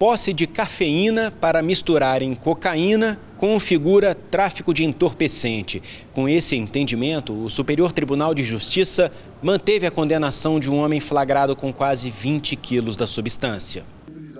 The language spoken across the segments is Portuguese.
posse de cafeína para misturar em cocaína configura tráfico de entorpecente. Com esse entendimento, o Superior Tribunal de Justiça manteve a condenação de um homem flagrado com quase 20 quilos da substância.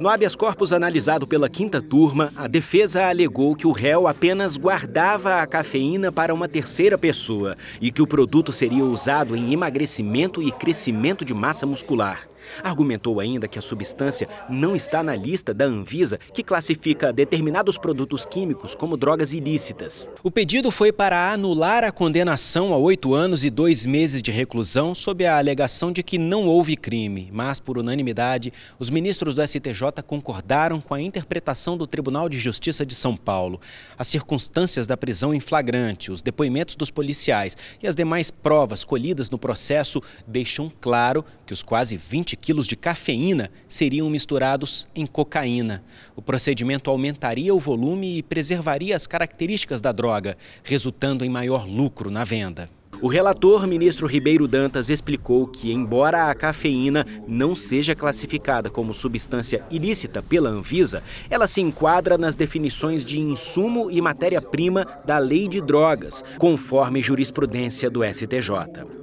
No habeas corpus analisado pela quinta turma, a defesa alegou que o réu apenas guardava a cafeína para uma terceira pessoa e que o produto seria usado em emagrecimento e crescimento de massa muscular. Argumentou ainda que a substância não está na lista da Anvisa, que classifica determinados produtos químicos como drogas ilícitas. O pedido foi para anular a condenação a oito anos e dois meses de reclusão sob a alegação de que não houve crime. Mas, por unanimidade, os ministros do STJ concordaram com a interpretação do Tribunal de Justiça de São Paulo. As circunstâncias da prisão em flagrante, os depoimentos dos policiais e as demais provas colhidas no processo deixam claro que os quase 20 quilos de cafeína seriam misturados em cocaína. O procedimento aumentaria o volume e preservaria as características da droga, resultando em maior lucro na venda. O relator, ministro Ribeiro Dantas, explicou que, embora a cafeína não seja classificada como substância ilícita pela Anvisa, ela se enquadra nas definições de insumo e matéria-prima da Lei de Drogas, conforme jurisprudência do STJ.